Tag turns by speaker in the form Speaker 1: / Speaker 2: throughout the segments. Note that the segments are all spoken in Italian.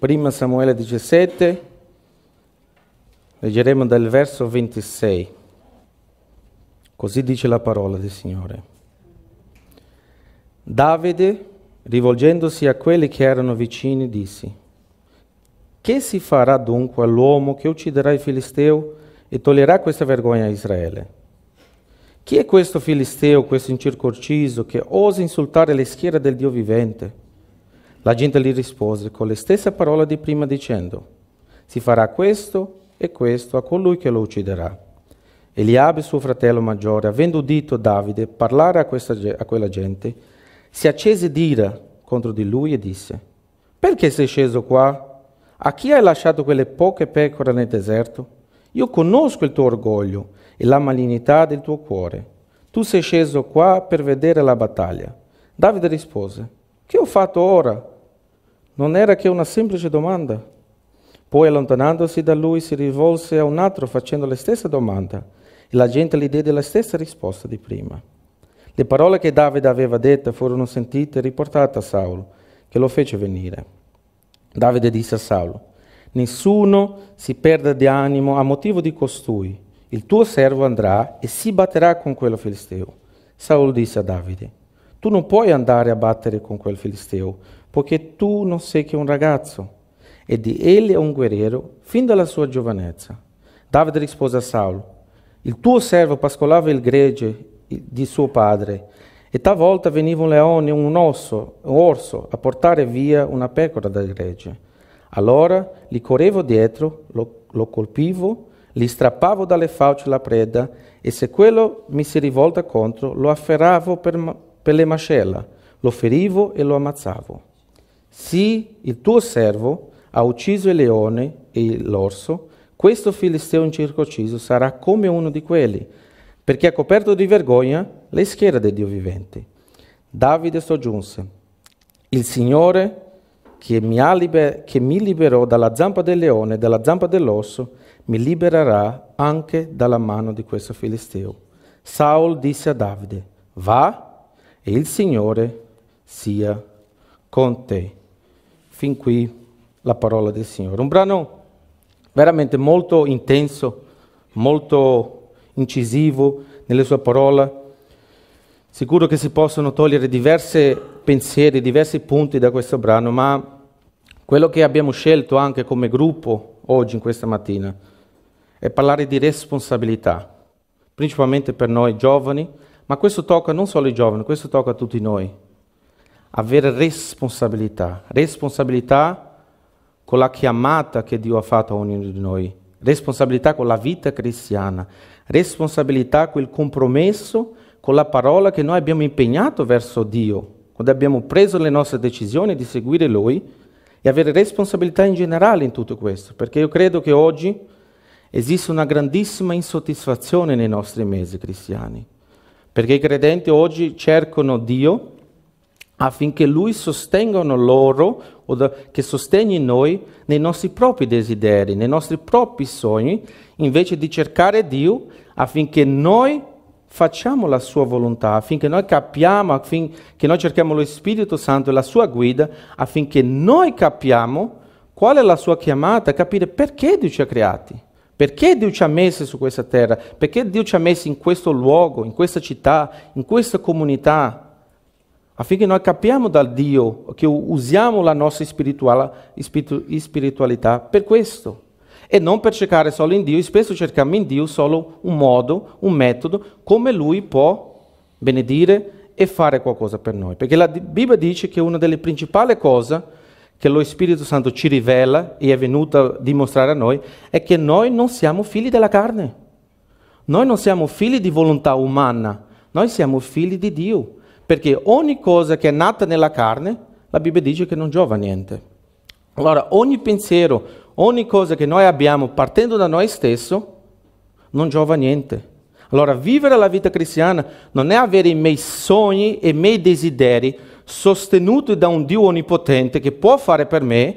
Speaker 1: Prima Samuele 17, leggeremo dal verso 26. Così dice la parola del Signore. Davide, rivolgendosi a quelli che erano vicini, disse, Che si farà dunque all'uomo che ucciderà il Filisteo e toglierà questa vergogna a Israele? Chi è questo Filisteo, questo incirconciso, che osa insultare la schiera del Dio vivente? La gente gli rispose con le stesse parole di prima dicendo, si farà questo e questo a colui che lo ucciderà. Eliabe, suo fratello maggiore, avendo udito Davide parlare a, questa, a quella gente, si accese d'ira contro di lui e disse, perché sei sceso qua? A chi hai lasciato quelle poche pecore nel deserto? Io conosco il tuo orgoglio e la malignità del tuo cuore. Tu sei sceso qua per vedere la battaglia. Davide rispose, che ho fatto ora? Non era che una semplice domanda. Poi allontanandosi da lui si rivolse a un altro facendo la stessa domanda e la gente gli diede la stessa risposta di prima. Le parole che Davide aveva dette furono sentite e riportate a Saulo, che lo fece venire. Davide disse a Saulo, Nessuno si perda di animo a motivo di costui. Il tuo servo andrà e si batterà con quello filisteo. Saulo disse a Davide, tu non puoi andare a battere con quel filisteo, poiché tu non sei che un ragazzo, e di egli è un guerriero fin dalla sua giovanezza. Davide rispose a Saul, il tuo servo pascolava il gregge di suo padre, e talvolta veniva un leone, un osso, un orso, a portare via una pecora dal gregge. Allora li correvo dietro, lo, lo colpivo, gli strappavo dalle fauci la preda, e se quello mi si rivolta contro, lo afferravo per, per le mascella, lo ferivo e lo ammazzavo. Sì, il tuo servo ha ucciso il leone e l'orso, questo filisteo incirconciso sarà come uno di quelli, perché ha coperto di vergogna le schiere del Dio vivente. Davide soggiunse, il Signore che mi, liber- che mi liberò dalla zampa del leone e dalla zampa dell'orso, mi libererà anche dalla mano di questo filisteo. Saul disse a Davide, va e il Signore sia con te. Fin qui la parola del Signore. Un brano veramente molto intenso, molto incisivo nelle sue parole. Sicuro che si possono togliere diversi pensieri, diversi punti da questo brano, ma quello che abbiamo scelto anche come gruppo oggi, in questa mattina, è parlare di responsabilità, principalmente per noi giovani, ma questo tocca non solo ai giovani, questo tocca a tutti noi. Avere responsabilità, responsabilità con la chiamata che Dio ha fatto a ognuno di noi, responsabilità con la vita cristiana, responsabilità con il compromesso, con la parola che noi abbiamo impegnato verso Dio, quando abbiamo preso le nostre decisioni di seguire Lui e avere responsabilità in generale in tutto questo, perché io credo che oggi esista una grandissima insoddisfazione nei nostri mesi cristiani perché i credenti oggi cercano Dio affinché Lui sostenga loro o che sostegni noi nei nostri propri desideri, nei nostri propri sogni, invece di cercare Dio affinché noi facciamo la sua volontà, affinché noi capiamo, affinché noi cerchiamo lo Spirito Santo e la sua guida, affinché noi capiamo qual è la sua chiamata, capire perché Dio ci ha creati. Perché Dio ci ha messo su questa terra? Perché Dio ci ha messo in questo luogo, in questa città, in questa comunità? Affinché noi capiamo dal Dio, che usiamo la nostra spiritualità per questo. E non per cercare solo in Dio, spesso cerchiamo in Dio solo un modo, un metodo, come Lui può benedire e fare qualcosa per noi. Perché la Bibbia dice che una delle principali cose che lo Spirito Santo ci rivela e è venuto a dimostrare a noi è che noi non siamo figli della carne, noi non siamo figli di volontà umana, noi siamo figli di Dio, perché ogni cosa che è nata nella carne, la Bibbia dice che non giova a niente. Allora ogni pensiero, ogni cosa che noi abbiamo partendo da noi stessi, non giova a niente. Allora vivere la vita cristiana non è avere i miei sogni e i miei desideri, sostenuto da un Dio onnipotente che può fare per me,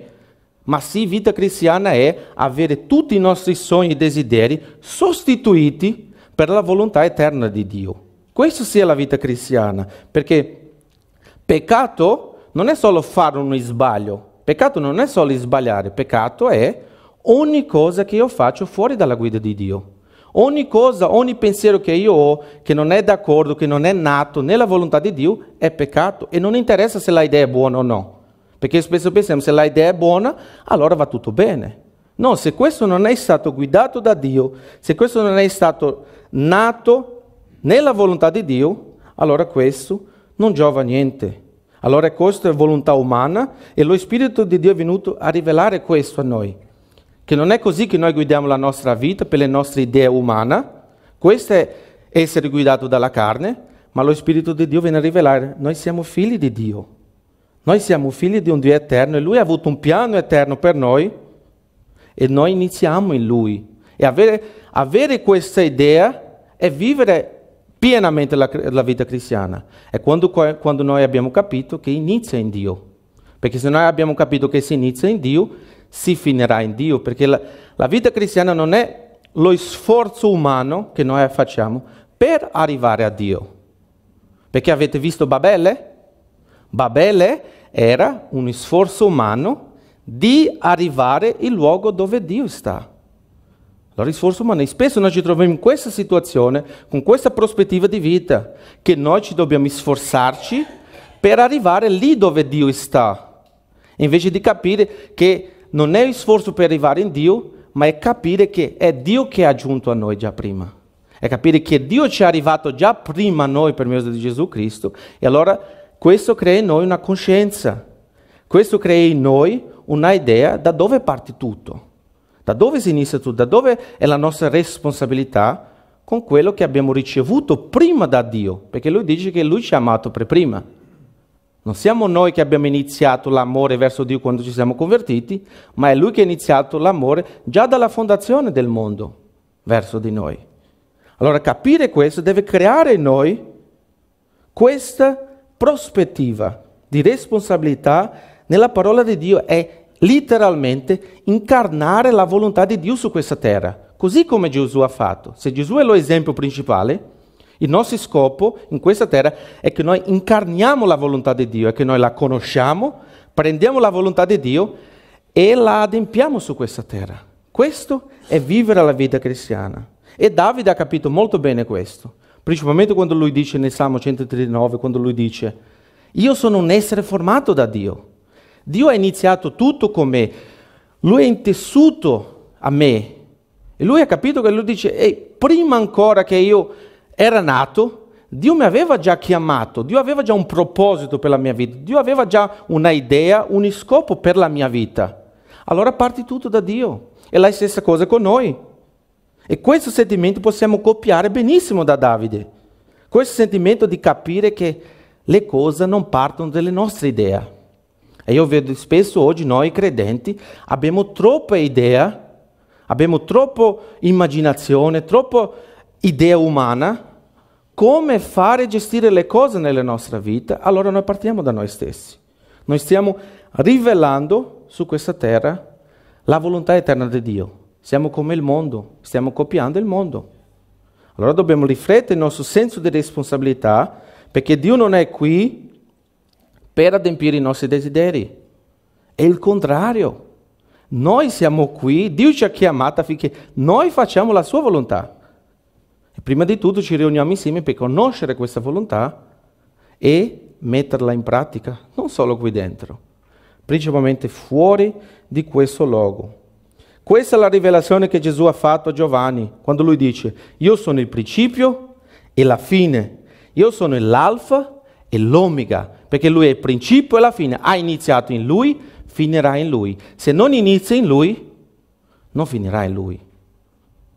Speaker 1: ma sì, vita cristiana è avere tutti i nostri sogni e desideri sostituiti per la volontà eterna di Dio. Questa sia la vita cristiana, perché peccato non è solo fare uno sbaglio, peccato non è solo sbagliare, peccato è ogni cosa che io faccio fuori dalla guida di Dio. Ogni cosa, ogni pensiero che io ho che non è d'accordo, che non è nato nella volontà di Dio, è peccato e non interessa se l'idea è buona o no. Perché spesso pensiamo se l'idea è buona, allora va tutto bene. No, se questo non è stato guidato da Dio, se questo non è stato nato nella volontà di Dio, allora questo non giova a niente. Allora questa è volontà umana e lo Spirito di Dio è venuto a rivelare questo a noi che non è così che noi guidiamo la nostra vita per le nostre idee umane, questo è essere guidato dalla carne, ma lo Spirito di Dio viene a rivelare, noi siamo figli di Dio, noi siamo figli di un Dio eterno e Lui ha avuto un piano eterno per noi e noi iniziamo in Lui. E avere, avere questa idea è vivere pienamente la, la vita cristiana. È quando, quando noi abbiamo capito che inizia in Dio. Perché se noi abbiamo capito che si inizia in Dio, si finirà in Dio, perché la, la vita cristiana non è lo sforzo umano che noi facciamo per arrivare a Dio. Perché avete visto Babele? Babele era un sforzo umano di arrivare al luogo dove Dio sta. Lo sforzo umano. E spesso noi ci troviamo in questa situazione, con questa prospettiva di vita, che noi ci dobbiamo sforzarci per arrivare lì dove Dio sta, invece di capire che non è il sforzo per arrivare in Dio, ma è capire che è Dio che ha giunto a noi già prima. È capire che Dio ci è arrivato già prima a noi per mezzo di Gesù Cristo. E allora questo crea in noi una coscienza. Questo crea in noi un'idea da dove parte tutto, da dove si inizia tutto, da dove è la nostra responsabilità con quello che abbiamo ricevuto prima da Dio, perché lui dice che lui ci ha amato per prima. Non siamo noi che abbiamo iniziato l'amore verso Dio quando ci siamo convertiti, ma è Lui che ha iniziato l'amore già dalla fondazione del mondo verso di noi. Allora capire questo deve creare in noi questa prospettiva di responsabilità nella parola di Dio è letteralmente incarnare la volontà di Dio su questa terra, così come Gesù ha fatto. Se Gesù è l'esempio principale, il nostro scopo in questa terra è che noi incarniamo la volontà di Dio, è che noi la conosciamo, prendiamo la volontà di Dio e la adempiamo su questa terra. Questo è vivere la vita cristiana. E Davide ha capito molto bene questo, principalmente quando lui dice nel Salmo 139, quando lui dice, io sono un essere formato da Dio. Dio ha iniziato tutto con me, lui è intessuto a me. E lui ha capito che lui dice, ehi, prima ancora che io era nato, Dio mi aveva già chiamato, Dio aveva già un proposito per la mia vita, Dio aveva già un'idea, un scopo per la mia vita. Allora parti tutto da Dio. E la stessa cosa con noi. E questo sentimento possiamo copiare benissimo da Davide. Questo sentimento di capire che le cose non partono dalle nostre idee. E io vedo spesso oggi noi credenti abbiamo troppa idea, abbiamo troppa immaginazione, troppa idea umana come fare e gestire le cose nella nostra vita, allora noi partiamo da noi stessi. Noi stiamo rivelando su questa terra la volontà eterna di Dio. Siamo come il mondo, stiamo copiando il mondo. Allora dobbiamo riflettere il nostro senso di responsabilità perché Dio non è qui per adempiere i nostri desideri. È il contrario. Noi siamo qui, Dio ci ha chiamato affinché noi facciamo la sua volontà. Prima di tutto ci riuniamo insieme per conoscere questa volontà e metterla in pratica, non solo qui dentro, principalmente fuori di questo luogo. Questa è la rivelazione che Gesù ha fatto a Giovanni quando lui dice, io sono il principio e la fine, io sono l'alfa e l'omega, perché lui è il principio e la fine, ha iniziato in lui, finirà in lui. Se non inizia in lui, non finirà in lui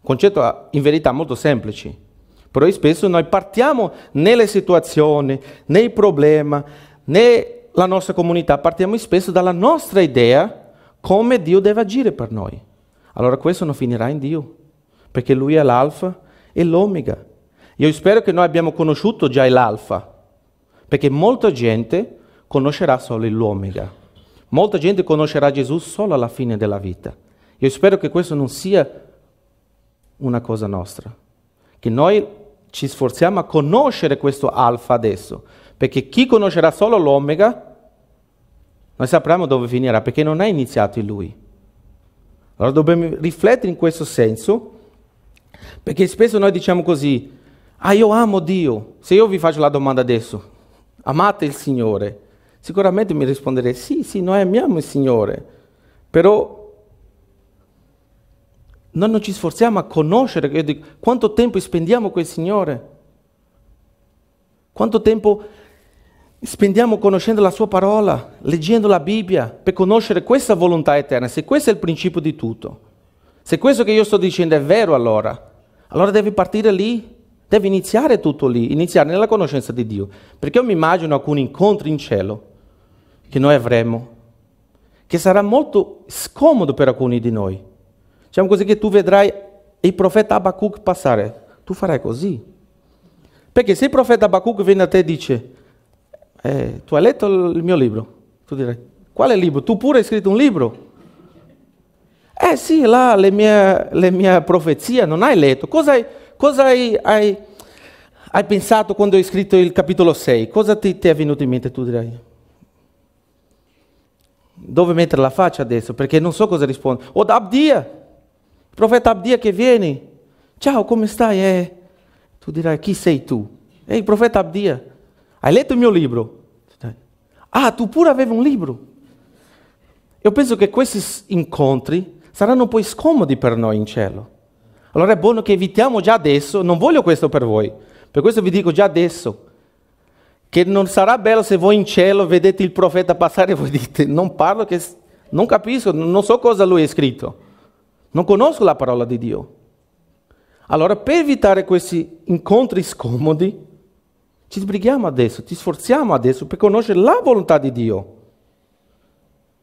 Speaker 1: concetto ah, in verità molto semplice, però spesso noi partiamo nelle situazioni, nei problemi, nella nostra comunità, partiamo spesso dalla nostra idea come Dio deve agire per noi. Allora questo non finirà in Dio, perché Lui è l'alfa e l'omega. Io spero che noi abbiamo conosciuto già l'alfa, perché molta gente conoscerà solo l'omega. Molta gente conoscerà Gesù solo alla fine della vita. Io spero che questo non sia una cosa nostra, che noi ci sforziamo a conoscere questo alfa adesso, perché chi conoscerà solo l'omega, noi sapremo dove finirà, perché non è iniziato in lui. Allora dobbiamo riflettere in questo senso, perché spesso noi diciamo così, ah io amo Dio, se io vi faccio la domanda adesso, amate il Signore? Sicuramente mi risponderete, sì, sì, noi amiamo il Signore, però noi non ci sforziamo a conoscere, quanto tempo spendiamo col Signore? Quanto tempo Spendiamo conoscendo la sua parola, leggendo la Bibbia, per conoscere questa volontà eterna. Se questo è il principio di tutto, se questo che io sto dicendo è vero allora, allora devi partire lì, devi iniziare tutto lì, iniziare nella conoscenza di Dio. Perché io mi immagino alcuni incontri in cielo che noi avremo, che sarà molto scomodo per alcuni di noi. Diciamo così che tu vedrai, il profeta Abacuc passare. Tu farai così. Perché se il profeta Abacuc viene a te e dice, eh, tu hai letto il mio libro? Tu direi, quale libro? Tu pure hai scritto un libro? Eh sì, là le mie, le mie profezie, non hai letto. Cosa, hai, cosa hai, hai, hai pensato quando hai scritto il capitolo 6? Cosa ti, ti è venuto in mente? Tu direi, dove mettere la faccia adesso? Perché non so cosa rispondere. O da Abdia! profeta Abdia che viene, ciao, come stai? Eh, tu dirai, chi sei tu? Ehi, profeta Abdia, hai letto il mio libro? Ah, tu pure avevi un libro. Io penso che questi incontri saranno poi scomodi per noi in cielo. Allora è buono che evitiamo già adesso, non voglio questo per voi, per questo vi dico già adesso, che non sarà bello se voi in cielo vedete il profeta passare e voi dite, non parlo, che non capisco, non so cosa lui ha scritto. Non conosco la parola di Dio. Allora, per evitare questi incontri scomodi, ci sbrighiamo adesso, ci sforziamo adesso per conoscere la volontà di Dio.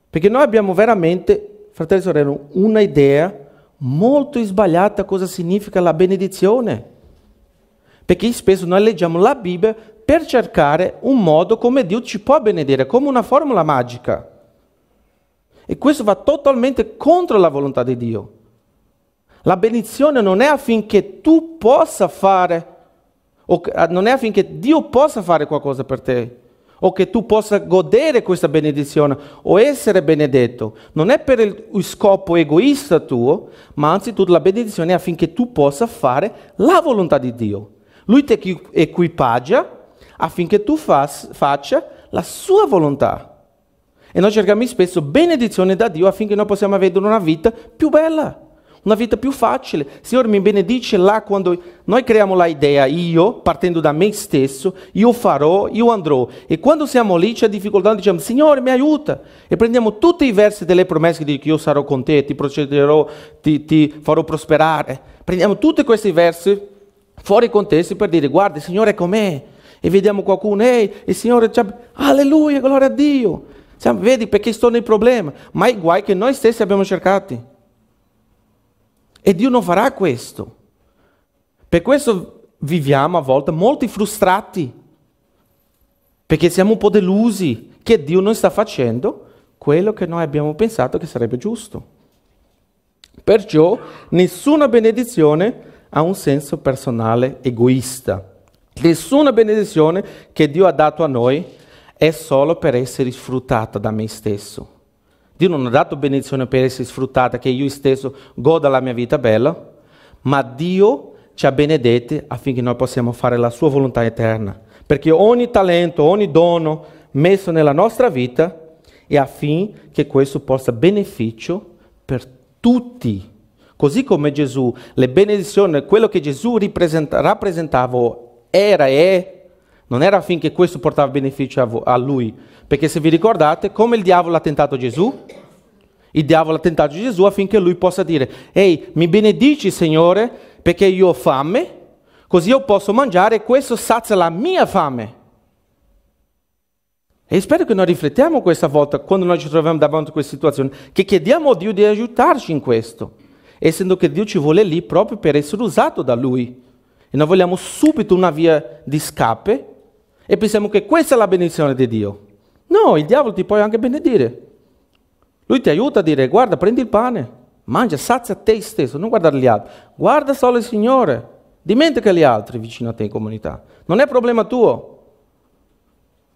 Speaker 1: Perché noi abbiamo veramente, fratelli e sorelle, una idea molto sbagliata cosa significa la benedizione. Perché spesso noi leggiamo la Bibbia per cercare un modo come Dio ci può benedire, come una formula magica. E questo va totalmente contro la volontà di Dio. La benedizione non è affinché tu possa fare, o, ah, non è affinché Dio possa fare qualcosa per te, o che tu possa godere questa benedizione o essere benedetto. Non è per il scopo egoista tuo, ma anzitutto la benedizione è affinché tu possa fare la volontà di Dio. Lui ti equipaggia affinché tu fas, faccia la sua volontà. E noi cerchiamo spesso benedizione da Dio affinché noi possiamo avere una vita più bella una vita più facile. Signore mi benedice là quando noi creiamo l'idea io, partendo da me stesso, io farò, io andrò. E quando siamo lì c'è difficoltà, diciamo Signore mi aiuta. E prendiamo tutti i versi delle promesse che dicono io sarò con te, ti procederò, ti, ti farò prosperare. Prendiamo tutti questi versi fuori contesto per dire guarda il Signore è con me. E vediamo qualcuno, ehi, il Signore, alleluia, gloria a Dio. Cioè, vedi perché sto nel problema, ma i guai che noi stessi abbiamo cercato. E Dio non farà questo. Per questo viviamo a volte molti frustrati, perché siamo un po' delusi che Dio non sta facendo quello che noi abbiamo pensato che sarebbe giusto. Perciò nessuna benedizione ha un senso personale egoista. Nessuna benedizione che Dio ha dato a noi è solo per essere sfruttata da me stesso. Dio non ha dato benedizione per essere sfruttata, che io stesso goda la mia vita bella, ma Dio ci ha benedetti affinché noi possiamo fare la sua volontà eterna. Perché ogni talento, ogni dono messo nella nostra vita è affinché questo possa beneficio per tutti. Così come Gesù, le benedizioni, quello che Gesù rappresentava era e non era affinché questo portava beneficio a lui, perché se vi ricordate, come il diavolo ha tentato Gesù? Il diavolo ha tentato Gesù affinché lui possa dire, ehi, mi benedici Signore perché io ho fame, così io posso mangiare e questo sazia la mia fame. E spero che noi riflettiamo questa volta, quando noi ci troviamo davanti a questa situazione, che chiediamo a Dio di aiutarci in questo, essendo che Dio ci vuole lì proprio per essere usato da Lui. E noi vogliamo subito una via di scape e pensiamo che questa è la benedizione di Dio. No, il diavolo ti può anche benedire. Lui ti aiuta a dire, guarda, prendi il pane, mangia, sazia te stesso, non guardare gli altri. Guarda solo il Signore, dimentica gli altri vicino a te in comunità. Non è problema tuo.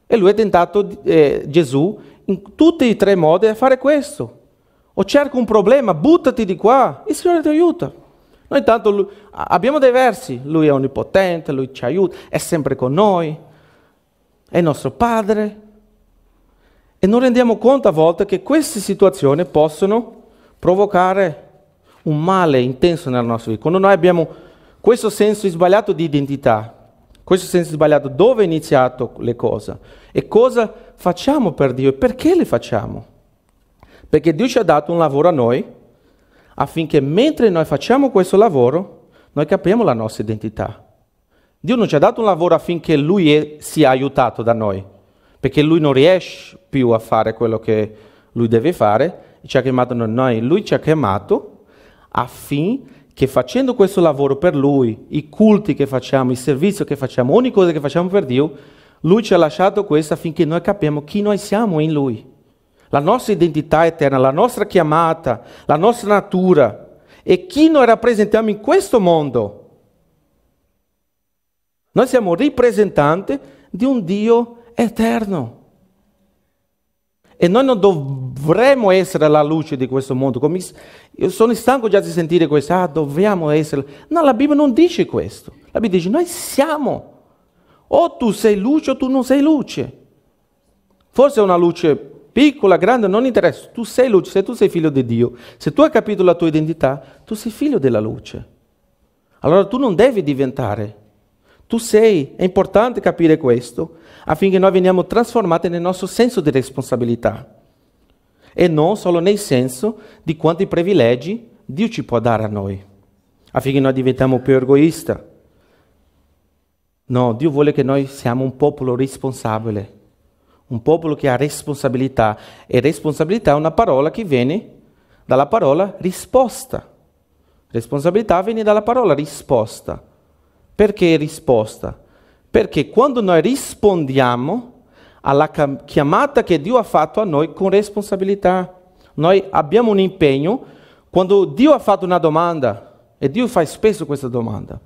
Speaker 1: E lui è tentato, eh, Gesù, in tutti e tre i modi a fare questo. O cerca un problema, buttati di qua, il Signore ti aiuta. Noi intanto lui, abbiamo dei versi, lui è onnipotente, lui ci aiuta, è sempre con noi, è il nostro Padre, e non rendiamo conto a volte che queste situazioni possono provocare un male intenso nella nostra vita. Quando noi abbiamo questo senso sbagliato di identità, questo senso sbagliato dove è iniziato le cose e cosa facciamo per Dio e perché le facciamo. Perché Dio ci ha dato un lavoro a noi affinché mentre noi facciamo questo lavoro noi capiamo la nostra identità. Dio non ci ha dato un lavoro affinché Lui è, sia aiutato da noi perché lui non riesce più a fare quello che lui deve fare, ci ha chiamato noi, lui ci ha chiamato affinché facendo questo lavoro per Lui, i culti che facciamo, il servizio che facciamo, ogni cosa che facciamo per Dio, Lui ci ha lasciato questo affinché noi capiamo chi noi siamo in Lui. La nostra identità eterna, la nostra chiamata, la nostra natura e chi noi rappresentiamo in questo mondo. Noi siamo rappresentanti di un Dio che eterno. E noi non dovremmo essere la luce di questo mondo. Io sono stanco già di sentire questo, ah, dobbiamo essere. No, la Bibbia non dice questo. La Bibbia dice, noi siamo. O tu sei luce o tu non sei luce. Forse è una luce piccola, grande, non interessa. Tu sei luce, se tu sei figlio di Dio, se tu hai capito la tua identità, tu sei figlio della luce. Allora tu non devi diventare tu sei, è importante capire questo, affinché noi veniamo trasformati nel nostro senso di responsabilità e non solo nel senso di quanti privilegi Dio ci può dare a noi, affinché noi diventiamo più egoisti. No, Dio vuole che noi siamo un popolo responsabile, un popolo che ha responsabilità e responsabilità è una parola che viene dalla parola risposta. Responsabilità viene dalla parola risposta. Perché risposta? Perché quando noi rispondiamo alla chiamata che Dio ha fatto a noi con responsabilità, noi abbiamo un impegno. Quando Dio ha fatto una domanda, e Dio fa spesso questa domanda,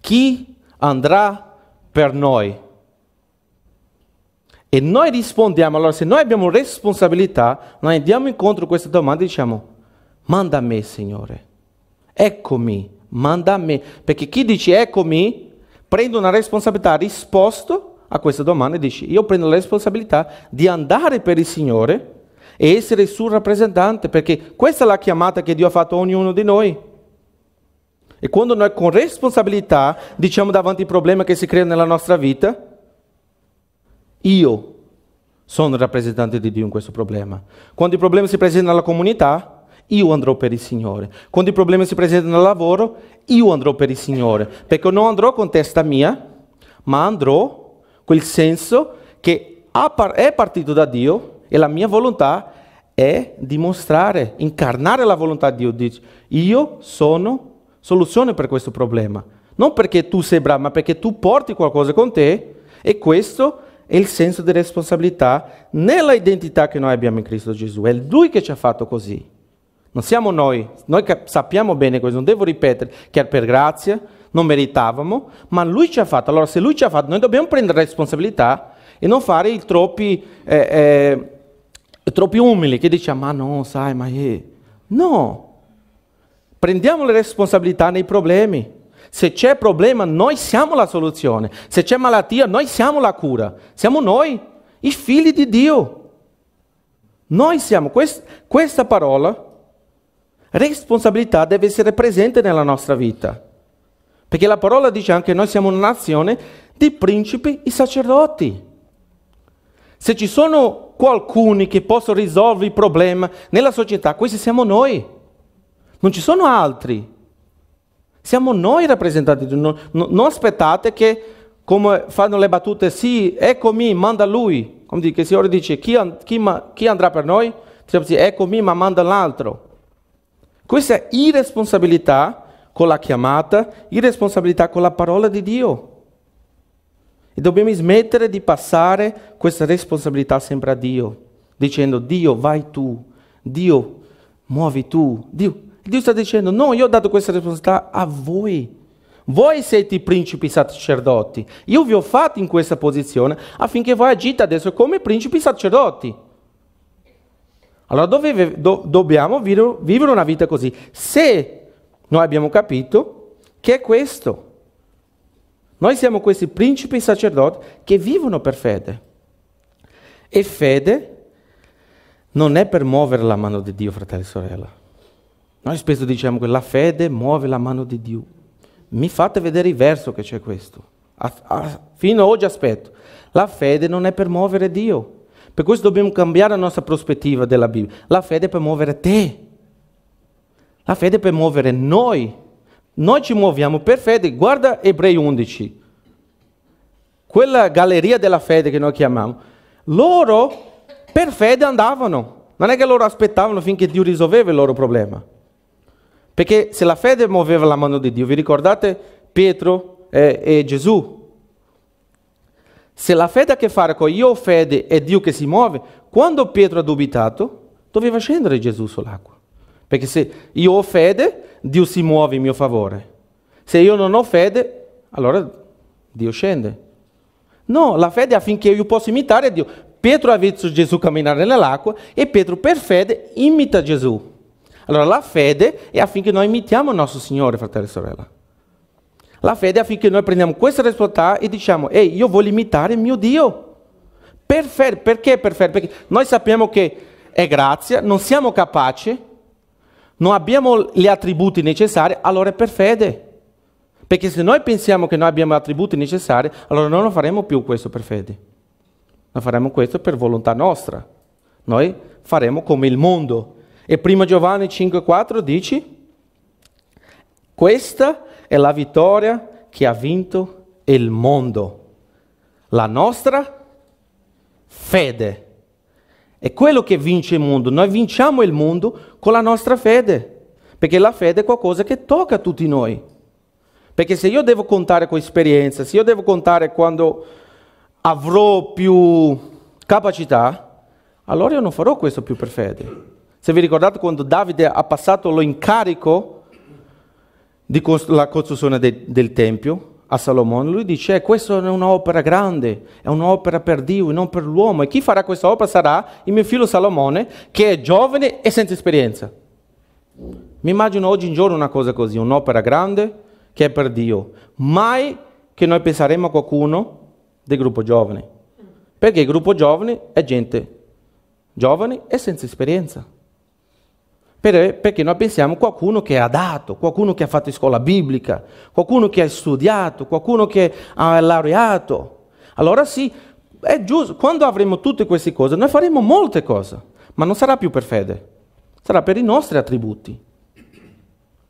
Speaker 1: chi andrà per noi? E noi rispondiamo, allora se noi abbiamo responsabilità, noi andiamo incontro a questa domanda e diciamo, manda me Signore, eccomi, manda a me. Perché chi dice eccomi, prende una responsabilità risposto a questa domanda e dice io prendo la responsabilità di andare per il Signore e essere il suo rappresentante, perché questa è la chiamata che Dio ha fatto a ognuno di noi. E quando noi con responsabilità diciamo davanti ai problemi che si creano nella nostra vita, io sono il rappresentante di Dio in questo problema. Quando il problema si presenta nella comunità, io andrò per il Signore. Quando i problemi si presentano al lavoro, io andrò per il Signore, perché non andrò con testa mia, ma andrò quel senso che è partito da Dio e la mia volontà è dimostrare, incarnare la volontà di Dio. Dice, io sono soluzione per questo problema. Non perché tu sei bravo, ma perché tu porti qualcosa con te e questo è il senso di responsabilità nella identità che noi abbiamo in Cristo Gesù. È Lui che ci ha fatto così. Non siamo noi, noi sappiamo bene questo, non devo ripetere, che era per grazia non meritavamo, ma lui ci ha fatto. Allora se lui ci ha fatto, noi dobbiamo prendere responsabilità e non fare i troppi, eh, eh, troppi umili che diciamo, ma no, sai, ma... è... No, prendiamo le responsabilità nei problemi. Se c'è problema, noi siamo la soluzione. Se c'è malattia, noi siamo la cura. Siamo noi, i figli di Dio. Noi siamo, quest, questa parola Responsabilità deve essere presente nella nostra vita, perché la parola dice anche noi siamo una nazione di principi e sacerdoti. Se ci sono qualcuno che possa risolvere il problema nella società, questi siamo noi. Non ci sono altri. Siamo noi rappresentanti. Non, non aspettate che, come fanno le battute, sì, eccomi, manda lui. Come dice, il Signore dice, chi, chi, chi andrà per noi? eccomi, ma manda l'altro. Questa irresponsabilità con la chiamata, irresponsabilità con la parola di Dio. E dobbiamo smettere di passare questa responsabilità sempre a Dio, dicendo Dio vai tu, Dio muovi tu. Dio, Dio sta dicendo no, io ho dato questa responsabilità a voi. Voi siete i principi sacerdoti. Io vi ho fatto in questa posizione affinché voi agite adesso come principi sacerdoti. Allora dove, do, dobbiamo vivere una vita così. Se noi abbiamo capito che è questo. Noi siamo questi principi e sacerdoti che vivono per fede. E fede non è per muovere la mano di Dio, fratello e sorella. Noi spesso diciamo che la fede muove la mano di Dio. Mi fate vedere il verso che c'è questo. A, a, fino ad oggi aspetto. La fede non è per muovere Dio. Per questo dobbiamo cambiare la nostra prospettiva della Bibbia. La fede per muovere te. La fede per muovere noi. Noi ci muoviamo per fede. Guarda Ebrei 11. Quella galleria della fede che noi chiamiamo. Loro per fede andavano. Non è che loro aspettavano finché Dio risolveva il loro problema. Perché se la fede muoveva la mano di Dio, vi ricordate Pietro e, eh, e Gesù? Se la fede ha a che fare con io ho fede e Dio che si muove, quando Pietro ha dubitato, doveva scendere Gesù sull'acqua. Perché se io ho fede, Dio si muove in mio favore. Se io non ho fede, allora Dio scende. No, la fede è affinché io possa imitare Dio. Pietro ha visto Gesù camminare nell'acqua e Pietro per fede imita Gesù. Allora la fede è affinché noi imitiamo il nostro Signore, fratello e sorella. La fede affinché noi prendiamo questa responsabilità e diciamo, ehi, io voglio imitare il mio Dio. Perfetto, perché per Perché noi sappiamo che è grazia, non siamo capaci, non abbiamo gli attributi necessari, allora è per fede. Perché se noi pensiamo che noi abbiamo gli attributi necessari, allora noi non faremo più questo per fede. Noi faremo questo per volontà nostra. Noi faremo come il mondo. E prima Giovanni 5,4 dice, questa è è la vittoria che ha vinto il mondo, la nostra fede. È quello che vince il mondo. Noi vinciamo il mondo con la nostra fede, perché la fede è qualcosa che tocca a tutti noi. Perché se io devo contare con esperienza, se io devo contare quando avrò più capacità, allora io non farò questo più per fede. Se vi ricordate quando Davide ha passato l'incarico incarico di la costruzione de, del Tempio a Salomone, lui dice eh, questa è un'opera grande, è un'opera per Dio e non per l'uomo e chi farà questa opera sarà il mio figlio Salomone che è giovane e senza esperienza. Mi immagino oggi in giorno una cosa così, un'opera grande che è per Dio. Mai che noi penseremo a qualcuno del gruppo giovane, perché il gruppo giovane è gente giovane e senza esperienza perché noi pensiamo qualcuno che ha dato, qualcuno che ha fatto scuola biblica, qualcuno che ha studiato, qualcuno che ha laureato. Allora sì, è giusto, quando avremo tutte queste cose, noi faremo molte cose, ma non sarà più per fede, sarà per i nostri attributi.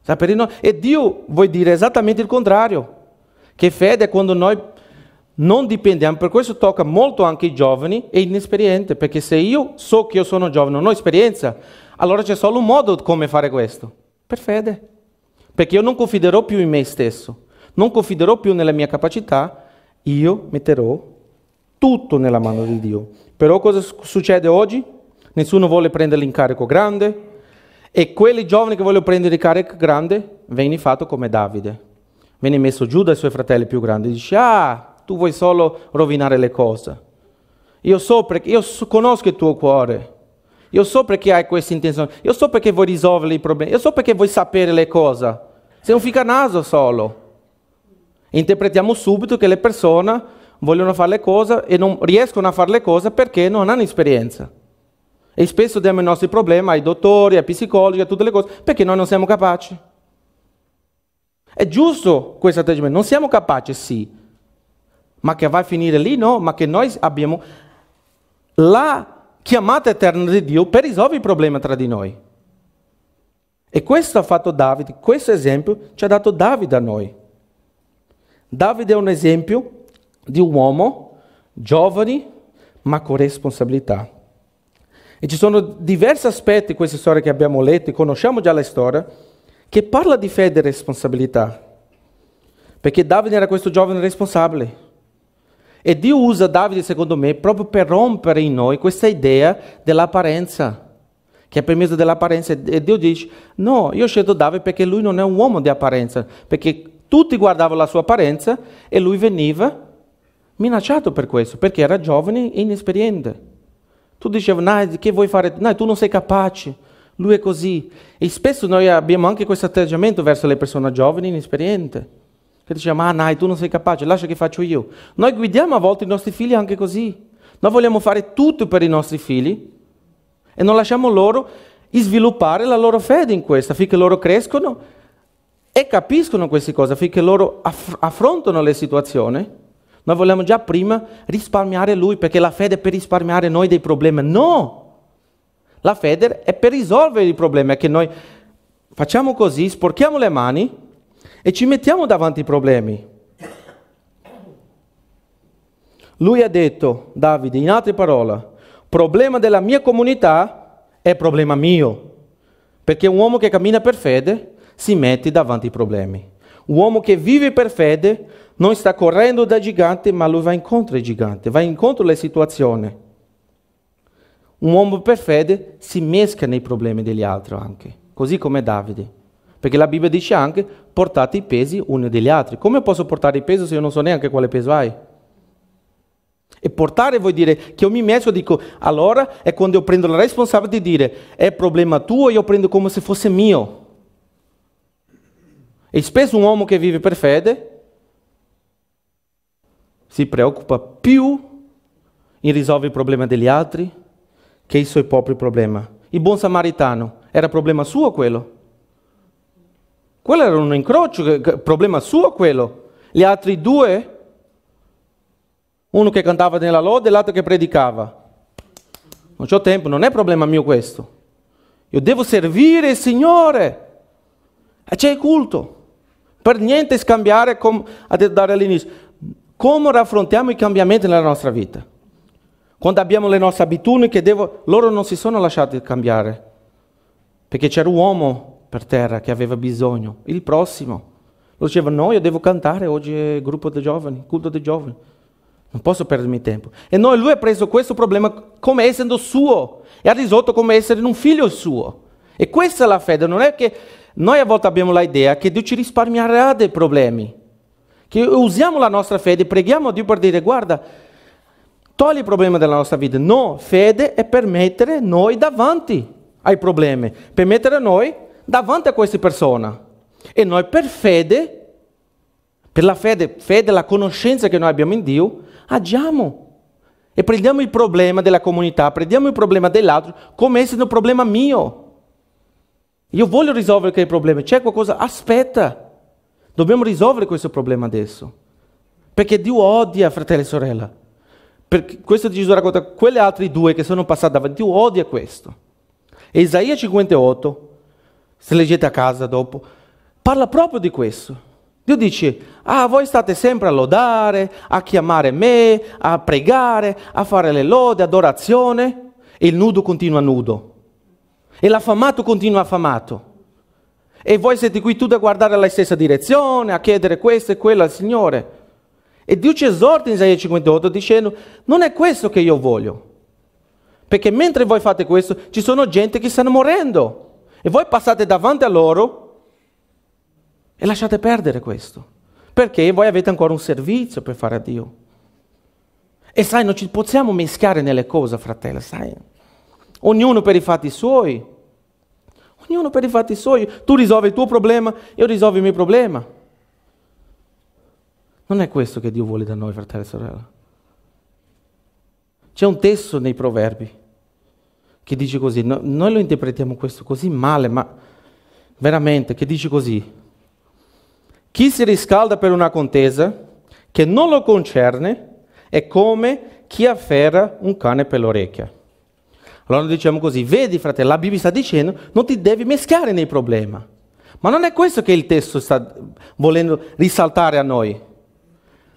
Speaker 1: No- e Dio vuol dire esattamente il contrario, che fede è quando noi non dipendiamo, per questo tocca molto anche i giovani e gli inesperienti, perché se io so che io sono giovane, non ho esperienza, allora c'è solo un modo come fare questo, per fede. Perché io non confiderò più in me stesso, non confiderò più nella mia capacità, io metterò tutto nella mano di Dio. Però cosa succede oggi? Nessuno vuole prendere l'incarico grande e quelli giovani che vogliono prendere l'incarico grande viene fatto come Davide. Viene messo giù dai suoi fratelli più grandi e dice, ah, tu vuoi solo rovinare le cose. Io so perché, io conosco il tuo cuore. Eu so perché hai questa intenzione. Eu so perché vuoi risolvere i problemi. Eu so perché vuoi sapere le cose. Se non fica naso solo. Interpretiamo subito che le persone vogliono fare le cose e non riescono a fare le cose perché non hanno esperienza. E spesso diamo i nostri problemi ai dottori, ai psicologi, a tutte le cose, perché noi non siamo capaci. È giusto questo atteggiamento, non siamo capaci, sì, ma che va a finire lì no, ma che noi abbiamo la chiamata eterna di Dio per risolvere il problema tra di noi. E questo ha fatto Davide, questo esempio ci ha dato Davide a noi. Davide è un esempio di un uomo giovane ma con responsabilità. E ci sono diversi aspetti di questa storia che abbiamo letto e conosciamo già la storia, che parla di fede e responsabilità. Perché Davide era questo giovane responsabile e Dio usa Davide, secondo me, proprio per rompere in noi questa idea dell'apparenza, che è permessa dell'apparenza. E Dio dice, no, io ho scelto Davide perché lui non è un uomo di apparenza, perché tutti guardavano la sua apparenza e lui veniva minacciato per questo, perché era giovane e inesperiente. Tu dicevi, no, che vuoi fare? No, tu non sei capace, lui è così. E spesso noi abbiamo anche questo atteggiamento verso le persone giovani e inesperienti che diciamo, ah dai, tu non sei capace, lascia che faccio io. Noi guidiamo a volte i nostri figli anche così. Noi vogliamo fare tutto per i nostri figli e non lasciamo loro sviluppare la loro fede in questa, affinché loro crescono e capiscono queste cose, affinché loro aff- affrontano le situazioni. Noi vogliamo già prima risparmiare lui, perché la fede è per risparmiare noi dei problemi. No! La fede è per risolvere i problemi, è che noi facciamo così, sporchiamo le mani e ci mettiamo davanti ai problemi. Lui ha detto, Davide, in altre parole, problema della mia comunità è problema mio, perché un uomo che cammina per fede si mette davanti ai problemi. Un uomo che vive per fede non sta correndo da gigante, ma lui va incontro ai giganti, va incontro alle situazioni. Un uomo per fede si mesca nei problemi degli altri anche, così come Davide. Perché la Bibbia dice anche portate i pesi uno degli altri. Come posso portare i peso se io non so neanche quale peso hai? E portare vuol dire che io mi metto e dico, allora è quando io prendo la responsabilità di dire è problema tuo, io prendo come se fosse mio. E spesso un uomo che vive per fede si preoccupa più in risolvere il problema degli altri che i suoi propri problemi. Il buon samaritano era problema suo quello? Quello era un incrocio, problema suo quello. Gli altri due, uno che cantava nella lode e l'altro che predicava. Non ho tempo, non è problema mio questo. Io devo servire il Signore. E c'è il culto. Per niente scambiare, come ha detto Dario all'inizio, come raffrontiamo i cambiamenti nella nostra vita. Quando abbiamo le nostre abitudini che devo... Loro non si sono lasciati cambiare. Perché c'era un uomo per terra che aveva bisogno, il prossimo. Lo diceva, no, io devo cantare oggi è eh, gruppo dei giovani, culto dei giovani. Non posso perdermi tempo. E noi, lui ha preso questo problema come essendo suo e ha risolto come essere un figlio suo. E questa è la fede. Non è che noi a volte abbiamo l'idea che Dio ci risparmierà dei problemi. Che usiamo la nostra fede, preghiamo a Dio per dire, guarda, togli il problema della nostra vita. No, fede è per mettere noi davanti ai problemi, per mettere noi davanti a queste persone. E noi per fede, per la fede, fede, la conoscenza che noi abbiamo in Dio, agiamo. E prendiamo il problema della comunità, prendiamo il problema dell'altro come essendo un problema mio. Io voglio risolvere quel problema, c'è qualcosa, aspetta. Dobbiamo risolvere questo problema adesso. Perché Dio odia fratello e sorella. Per questo Gesù racconta quelle altre due che sono passate davanti. Dio odia questo. E Isaia 58 se leggete a casa dopo, parla proprio di questo. Dio dice, ah, voi state sempre a lodare, a chiamare me, a pregare, a fare le lode, adorazione, e il nudo continua nudo, e l'affamato continua affamato. E voi siete qui tutti a guardare la stessa direzione, a chiedere questo e quello al Signore. E Dio ci esorta in Isaia 58 dicendo, non è questo che io voglio. Perché mentre voi fate questo, ci sono gente che stanno morendo e voi passate davanti a loro e lasciate perdere questo, perché voi avete ancora un servizio per fare a Dio. E sai, non ci possiamo mischiare nelle cose, fratello, sai? Ognuno per i fatti suoi. Ognuno per i fatti suoi. Tu risolvi il tuo problema, io risolvo il mio problema. Non è questo che Dio vuole da noi, fratello e sorella. C'è un testo nei proverbi che dice così, no, noi lo interpretiamo questo così male, ma veramente, che dice così? Chi si riscalda per una contesa che non lo concerne è come chi afferra un cane per l'orecchia. Allora noi diciamo così, vedi fratello, la Bibbia sta dicendo non ti devi meschiare nei problemi. Ma non è questo che il testo sta volendo risaltare a noi.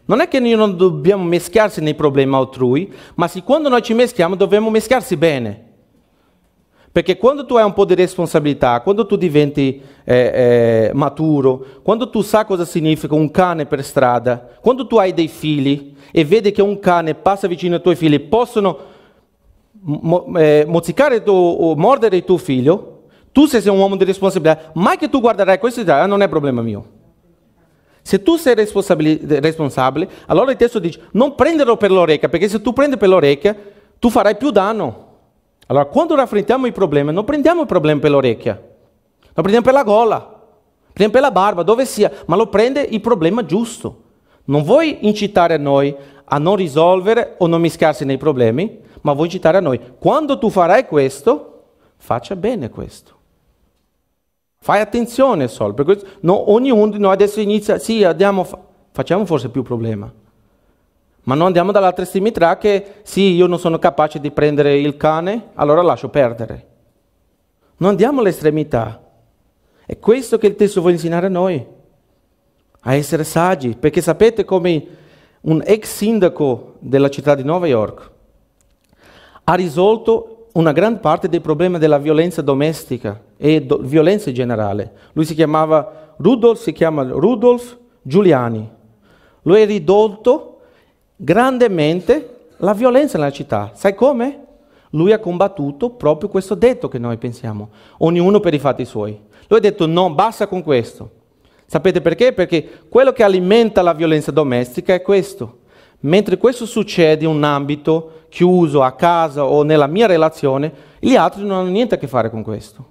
Speaker 1: Non è che noi non dobbiamo meschiarsi nei problemi altrui, ma se quando noi ci meschiamo dobbiamo meschiarsi bene. Perché quando tu hai un po' di responsabilità, quando tu diventi eh, eh, maturo, quando tu sai cosa significa un cane per strada, quando tu hai dei figli e vedi che un cane passa vicino ai tuoi figli, possono mo- eh, mozzicare tuo, o mordere il tuo figlio, tu sei un uomo di responsabilità, mai che tu guarderai questo e dirai, ah, non è problema mio. Se tu sei responsabile, responsabile allora il testo dice, non prenderlo per l'orecchia, perché se tu prendi per l'orecchia, tu farai più danno. Allora, quando raffrontiamo i problemi, non prendiamo il problema per l'orecchia, lo prendiamo per la gola, prendiamo per la barba, dove sia, ma lo prende il problema giusto. Non vuoi incitare a noi a non risolvere o non mischiarsi nei problemi, ma vuoi incitare a noi, quando tu farai questo, faccia bene questo. Fai attenzione solo, perché no, ognuno di noi adesso inizia, sì, andiamo, facciamo forse più problema. Ma non andiamo dall'altra estremità che sì, io non sono capace di prendere il cane, allora lascio perdere. Non andiamo all'estremità. È questo che il testo vuole insegnare a noi, a essere saggi, perché sapete come un ex sindaco della città di New York ha risolto una gran parte dei problemi della violenza domestica e do- violenza in generale. Lui si chiamava Rudolf, si chiama Rudolf Giuliani. Lui è ridotto grandemente la violenza nella città. Sai come? Lui ha combattuto proprio questo detto che noi pensiamo, ognuno per i fatti suoi. Lui ha detto no, basta con questo. Sapete perché? Perché quello che alimenta la violenza domestica è questo. Mentre questo succede in un ambito chiuso, a casa o nella mia relazione, gli altri non hanno niente a che fare con questo.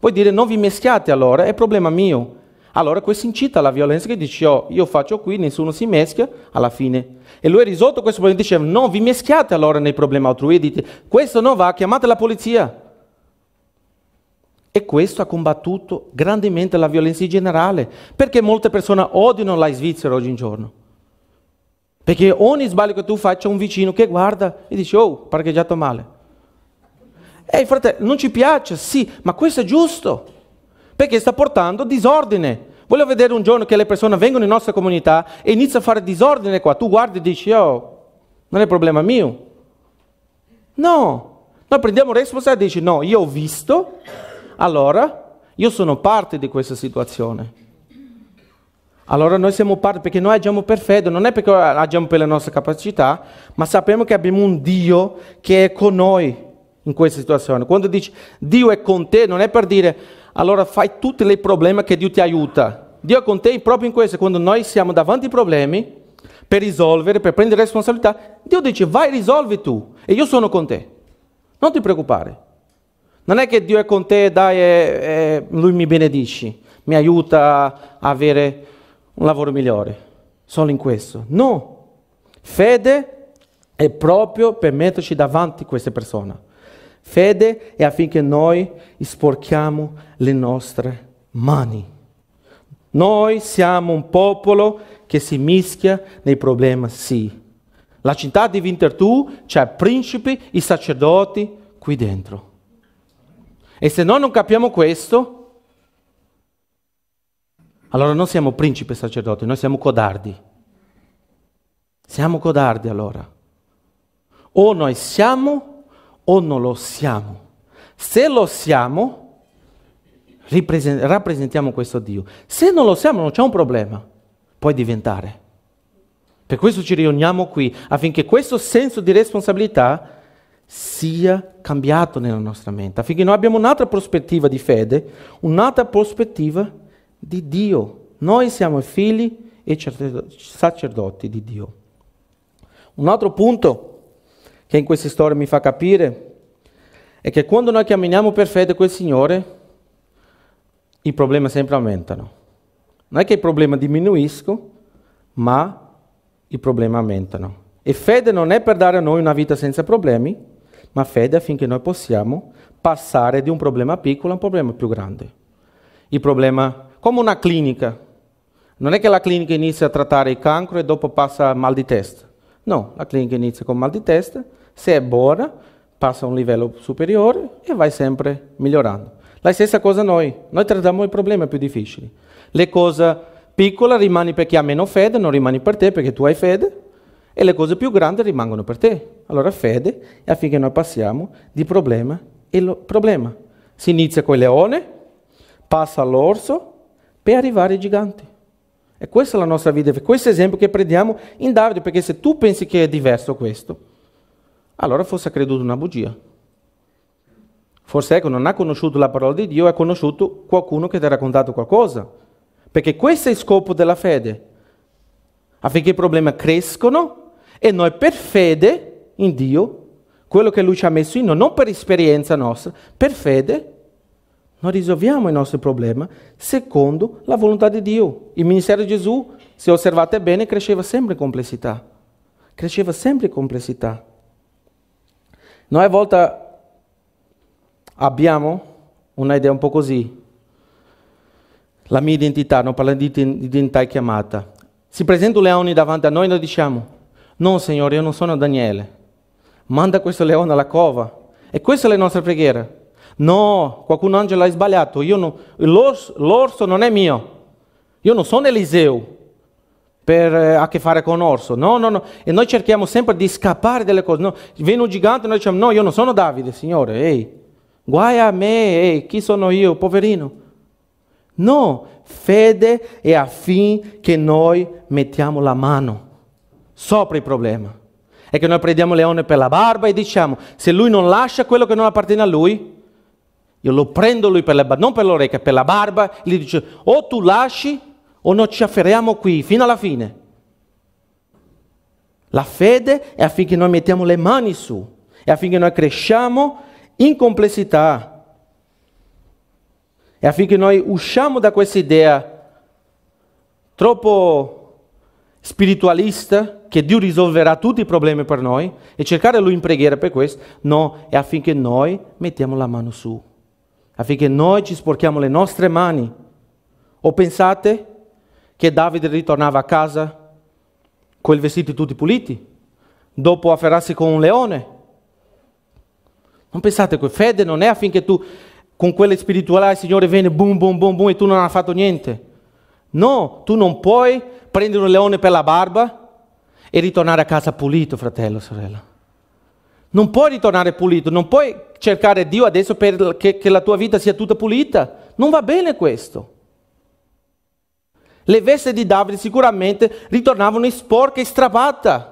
Speaker 1: Vuoi dire non vi meschiate allora, è problema mio. Allora questo incita alla violenza che dici oh, io faccio qui, nessuno si meschia, alla fine e lui ha risolto questo problema, diceva no, vi meschiate allora nei problemi altrui, dite questo non va, chiamate la polizia. E questo ha combattuto grandemente la violenza in generale, perché molte persone odiano la Svizzera oggi in giorno. Perché ogni sbaglio che tu fai c'è un vicino che guarda e dice oh, parcheggiato male. Ehi fratello, non ci piace, sì, ma questo è giusto, perché sta portando disordine. Voglio vedere un giorno che le persone vengono in nostra comunità e iniziano a fare disordine qua. Tu guardi e dici, oh, non è problema mio. No, noi prendiamo responsabilità e dici, no, io ho visto, allora io sono parte di questa situazione. Allora noi siamo parte perché noi agiamo per fede, non è perché agiamo per le nostre capacità, ma sappiamo che abbiamo un Dio che è con noi in questa situazione. Quando dici Dio è con te, non è per dire allora fai tutti i problemi che Dio ti aiuta. Dio è con te proprio in questo, quando noi siamo davanti ai problemi, per risolvere, per prendere responsabilità, Dio dice vai risolvi tu e io sono con te. Non ti preoccupare. Non è che Dio è con te, dai, e, eh, e eh, lui mi benedici, mi aiuta a avere un lavoro migliore. Solo in questo. No. Fede è proprio per metterci davanti a queste persone fede e affinché noi sporchiamo le nostre mani. Noi siamo un popolo che si mischia nei problemi, sì. La città di Winterthur c'è principi e sacerdoti qui dentro. E se noi non capiamo questo, allora non siamo principi e sacerdoti, noi siamo codardi. Siamo codardi allora. O noi siamo codardi, o non lo siamo. Se lo siamo, rappresentiamo questo Dio. Se non lo siamo, non c'è un problema, puoi diventare. Per questo ci riuniamo qui, affinché questo senso di responsabilità sia cambiato nella nostra mente, affinché noi abbiamo un'altra prospettiva di fede, un'altra prospettiva di Dio. Noi siamo figli e certo-, sacerdoti di Dio. Un altro punto che in questa storia mi fa capire è che quando noi camminiamo per fede con il Signore, i problemi sempre aumentano. Non è che i problemi diminuiscono, ma i problemi aumentano. E fede non è per dare a noi una vita senza problemi, ma fede affinché noi possiamo passare di un problema piccolo a un problema più grande. Il problema, come una clinica, non è che la clinica inizia a trattare il cancro e dopo passa mal di testa. No, la clinica inizia con mal di testa, se è buona passa a un livello superiore e vai sempre migliorando. La stessa cosa noi, noi trattiamo i problemi più difficili. Le cose piccole rimani per chi ha meno fede, non rimani per te perché tu hai fede, e le cose più grandi rimangono per te. Allora fede è affinché noi passiamo di problema in problema. Si inizia con il leone, passa all'orso, per arrivare ai giganti. E questa è la nostra vita, questo esempio che prendiamo in Davide, perché se tu pensi che è diverso questo, allora forse ha creduto una bugia. Forse ecco, non ha conosciuto la parola di Dio, ha conosciuto qualcuno che ti ha raccontato qualcosa. Perché questo è il scopo della fede, affinché i problemi crescono e noi per fede in Dio, quello che Lui ci ha messo in noi, non per esperienza nostra, per fede, noi risolviamo i nostri problemi secondo la volontà di Dio. Il ministero di Gesù, se osservate bene, cresceva sempre in complessità. Cresceva sempre in complessità. Noi a volte abbiamo un'idea un po' così. La mia identità, non parlando di identità è chiamata. Si presenta un leone davanti a noi e noi diciamo, no Signore, io non sono Daniele. Manda questo leone alla cova. E questa è la nostra preghiera. No, qualcun angelo ha sbagliato, non, l'orso, l'orso, non è mio, io non sono Eliseo per eh, a che fare con l'orso. no, no, no, e noi cerchiamo sempre di scappare dalle cose, no, viene un gigante e noi diciamo no, io non sono Davide, signore, ehi, guai a me, ehi, chi sono io, poverino? No, fede è affinché noi mettiamo la mano sopra il problema. E che noi prendiamo leone per la barba e diciamo, se lui non lascia quello che non appartiene a lui, io lo prendo lui per la barba, non per l'orecchia, per la barba, gli dice o tu lasci o noi ci afferriamo qui fino alla fine. La fede è affinché noi mettiamo le mani su, è affinché noi cresciamo in complessità, è affinché noi usciamo da questa idea troppo spiritualista che Dio risolverà tutti i problemi per noi e cercare Lui in preghiera per questo, no, è affinché noi mettiamo la mano su affinché noi ci sporchiamo le nostre mani. O pensate che Davide ritornava a casa con i vestiti tutti puliti, dopo afferrarsi con un leone? Non pensate che fede non è affinché tu, con quelle spirituali, il Signore viene boom, boom, boom, boom e tu non hai fatto niente. No, tu non puoi prendere un leone per la barba e ritornare a casa pulito, fratello, sorella. Non puoi ritornare pulito, non puoi cercare Dio adesso perché la tua vita sia tutta pulita. Non va bene questo. Le veste di Davide sicuramente ritornavano sporche e strappate.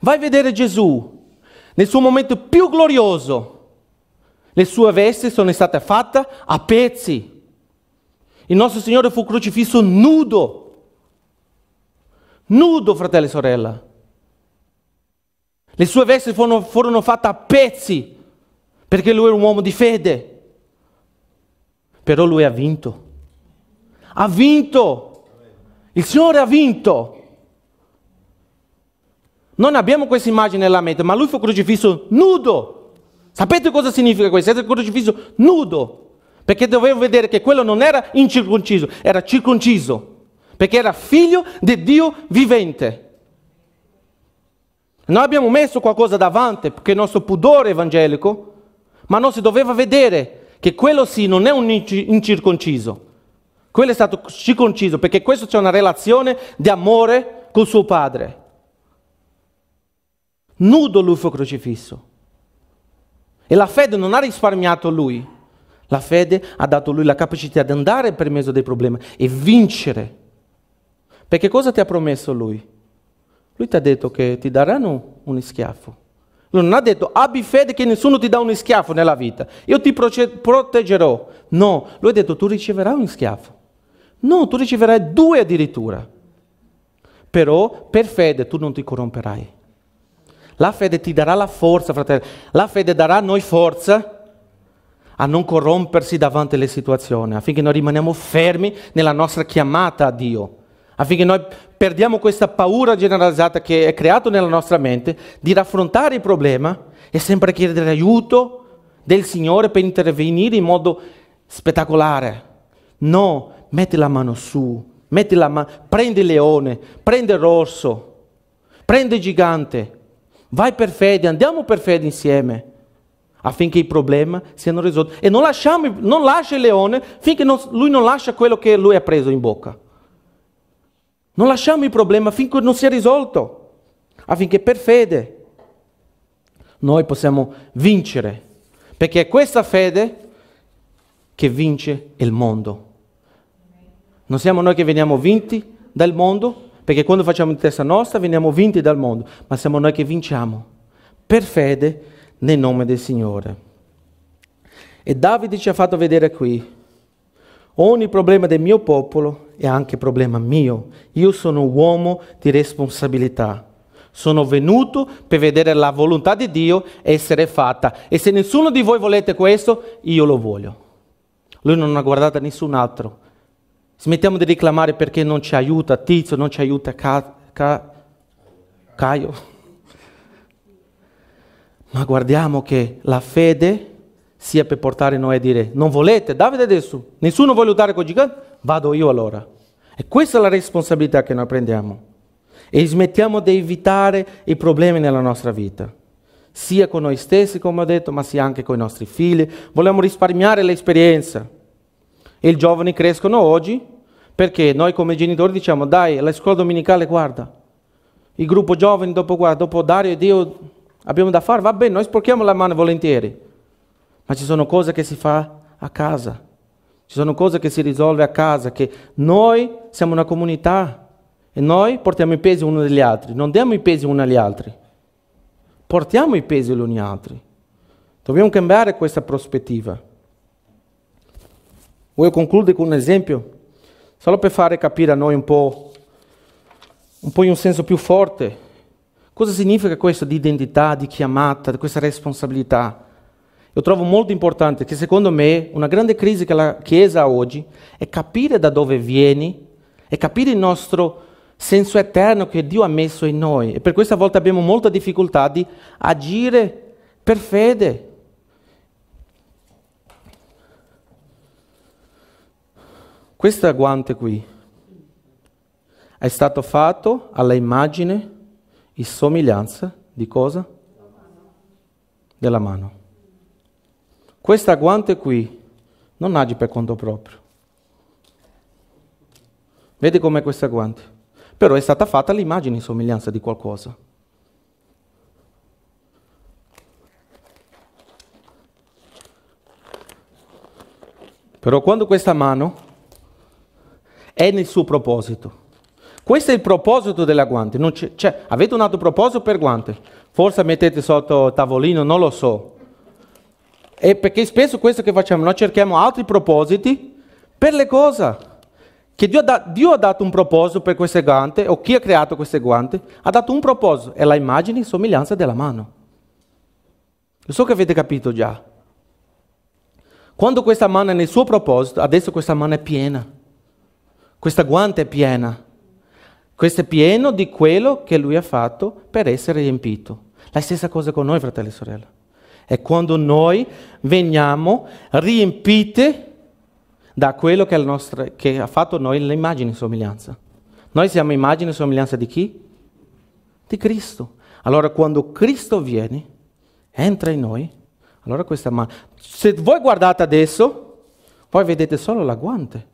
Speaker 1: Vai a vedere Gesù nel suo momento più glorioso. Le sue veste sono state fatte a pezzi. Il nostro Signore fu crocifisso nudo. Nudo, fratello e sorella. Le sue vesti furono, furono fatte a pezzi perché lui era un uomo di fede. Però lui ha vinto. Ha vinto. Il Signore ha vinto. Non abbiamo questa immagine nella mente, ma lui fu crocifisso nudo. Sapete cosa significa questo? Essere crocifisso nudo. Perché dovevo vedere che quello non era incirconciso, era circonciso. Perché era figlio di Dio vivente. Noi abbiamo messo qualcosa davanti perché il nostro pudore evangelico, ma non si doveva vedere che quello sì non è un incirconciso. Quello è stato circonciso perché questo c'è una relazione di amore con suo padre. Nudo lui fu crocifisso. E la fede non ha risparmiato lui. La fede ha dato lui la capacità di andare per mezzo dei problemi e vincere. Perché cosa ti ha promesso lui? Lui ti ha detto che ti daranno un schiaffo. Lui non ha detto abbi fede che nessuno ti dà un schiaffo nella vita. Io ti proteggerò. No, lui ha detto tu riceverai un schiaffo. No, tu riceverai due addirittura. Però per fede tu non ti corromperai. La fede ti darà la forza, fratello. La fede darà a noi forza a non corrompersi davanti alle situazioni, affinché noi rimaniamo fermi nella nostra chiamata a Dio affinché noi perdiamo questa paura generalizzata che è creata nella nostra mente di raffrontare il problema e sempre chiedere aiuto del Signore per intervenire in modo spettacolare. No, metti la mano su, metti la mano, prendi il leone, prendi il rosso, prendi il gigante, vai per fede, andiamo per fede insieme affinché i problemi siano risolti. E non, lasciamo, non lascia il leone finché non, lui non lascia quello che lui ha preso in bocca. Non lasciamo il problema finché non sia risolto, affinché per fede noi possiamo vincere, perché è questa fede che vince il mondo. Non siamo noi che veniamo vinti dal mondo, perché quando facciamo in testa nostra veniamo vinti dal mondo, ma siamo noi che vinciamo per fede nel nome del Signore. E Davide ci ha fatto vedere qui Ogni problema del mio popolo è anche problema mio. Io sono uomo di responsabilità. Sono venuto per vedere la volontà di Dio essere fatta. E se nessuno di voi volete questo, io lo voglio. Lui non ha guardato nessun altro. Smettiamo di reclamare perché non ci aiuta Tizio, non ci aiuta Ca- Ca- Caio. Ma guardiamo che la fede sia per portare Noè a dire non volete, Davide adesso, nessuno vuole lottare con il gigante, vado io allora. E questa è la responsabilità che noi prendiamo. E smettiamo di evitare i problemi nella nostra vita, sia con noi stessi, come ho detto, ma sia anche con i nostri figli. Vogliamo risparmiare l'esperienza. E i giovani crescono oggi perché noi come genitori diciamo dai, la scuola domenicale guarda, il gruppo giovani dopo guarda, dopo Dario e Dio abbiamo da fare, va bene, noi sporchiamo la mano volentieri ma ci sono cose che si fa a casa, ci sono cose che si risolve a casa, che noi siamo una comunità e noi portiamo i pesi uno degli altri, non diamo i pesi uno agli altri, portiamo i pesi l'uni agli altri. Dobbiamo cambiare questa prospettiva. Voglio concludere con un esempio, solo per fare capire a noi un po', un po' in un senso più forte, cosa significa questo di identità, di chiamata, di questa responsabilità io trovo molto importante che secondo me una grande crisi che la Chiesa ha oggi è capire da dove vieni e capire il nostro senso eterno che Dio ha messo in noi. E per questa volta abbiamo molta difficoltà di agire per fede. Questo guante qui è stato fatto alla immagine e somiglianza di cosa? Della mano. Della mano. Questa guante qui non agi per conto proprio. Vedi com'è questa guante? Però è stata fatta l'immagine in somiglianza di qualcosa. Però quando questa mano è nel suo proposito, questo è il proposito della guante. Cioè, avete un altro proposito per guante? Forse mettete sotto tavolino, non lo so. E perché spesso questo che facciamo, noi cerchiamo altri propositi per le cose. Che Dio, da, Dio ha, dato un proposito per queste guante, o chi ha creato queste guante, ha dato un proposito, è la immagine e somiglianza della mano. Lo so che avete capito già. Quando questa mano è nel suo proposito, adesso questa mano è piena. Questa guante è piena. Questo è pieno di quello che lui ha fatto per essere riempito. La stessa cosa con noi, fratelli e sorelle è quando noi veniamo riempiti da quello che, nostro, che ha fatto noi l'immagine e somiglianza. Noi siamo immagine e somiglianza di chi? Di Cristo. Allora quando Cristo viene, entra in noi, allora questa mano... Se voi guardate adesso, voi vedete solo la guante,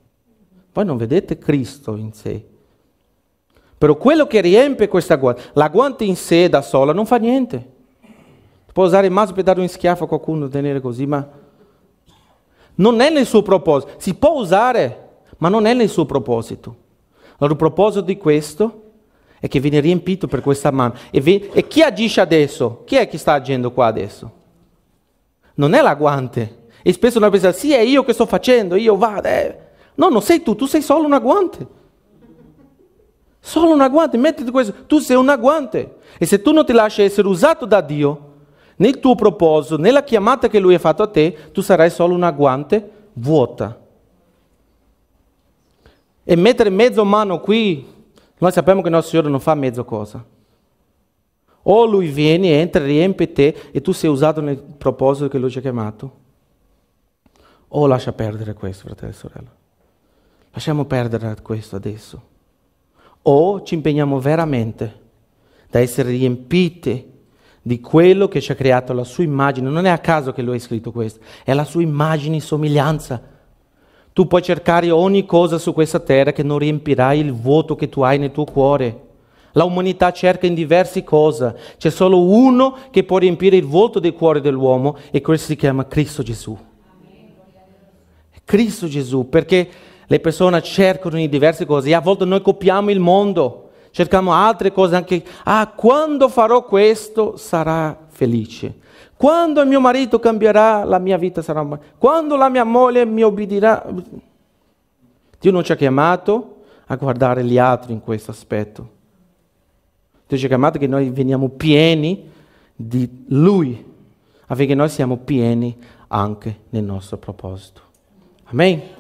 Speaker 1: voi non vedete Cristo in sé. Però quello che riempie questa guante, la guante in sé da sola non fa niente. Può usare mazzo per dare un schiaffo a qualcuno, tenere così, ma non è nel suo proposito. Si può usare, ma non è nel suo proposito. Allora il proposito di questo è che viene riempito per questa mano. E, vi... e chi agisce adesso? Chi è che sta agendo qua adesso? Non è la guante. E spesso noi pensiamo, sì, è io che sto facendo, io vado. Eh. No, non sei tu, tu sei solo un guante. Solo una guante, mettiti questo, tu sei un guante. E se tu non ti lasci essere usato da Dio, nel tuo proposito, nella chiamata che lui ha fatto a te, tu sarai solo un agguante vuota. E mettere mezzo mano qui, noi sappiamo che il nostro Signore non fa mezzo cosa. O lui viene, entra, riempie te e tu sei usato nel proposito che lui ci ha chiamato. O lascia perdere questo, fratello e sorella. Lasciamo perdere questo adesso. O ci impegniamo veramente da essere riempiti di quello che ci ha creato la sua immagine. Non è a caso che lui ha scritto questo, è la sua immagine e somiglianza. Tu puoi cercare ogni cosa su questa terra che non riempirà il vuoto che tu hai nel tuo cuore. La umanità cerca in diverse cose, c'è solo uno che può riempire il vuoto del cuore dell'uomo e questo si chiama Cristo Gesù. Cristo Gesù, perché le persone cercano in diverse cose e a volte noi copiamo il mondo cerchiamo altre cose anche, ah, quando farò questo sarà felice. Quando il mio marito cambierà, la mia vita sarà... Quando la mia moglie mi obbedirà... Dio non ci ha chiamato a guardare gli altri in questo aspetto. Dio ci ha chiamato che noi veniamo pieni di Lui, affinché noi siamo pieni anche nel nostro proposito. Amen.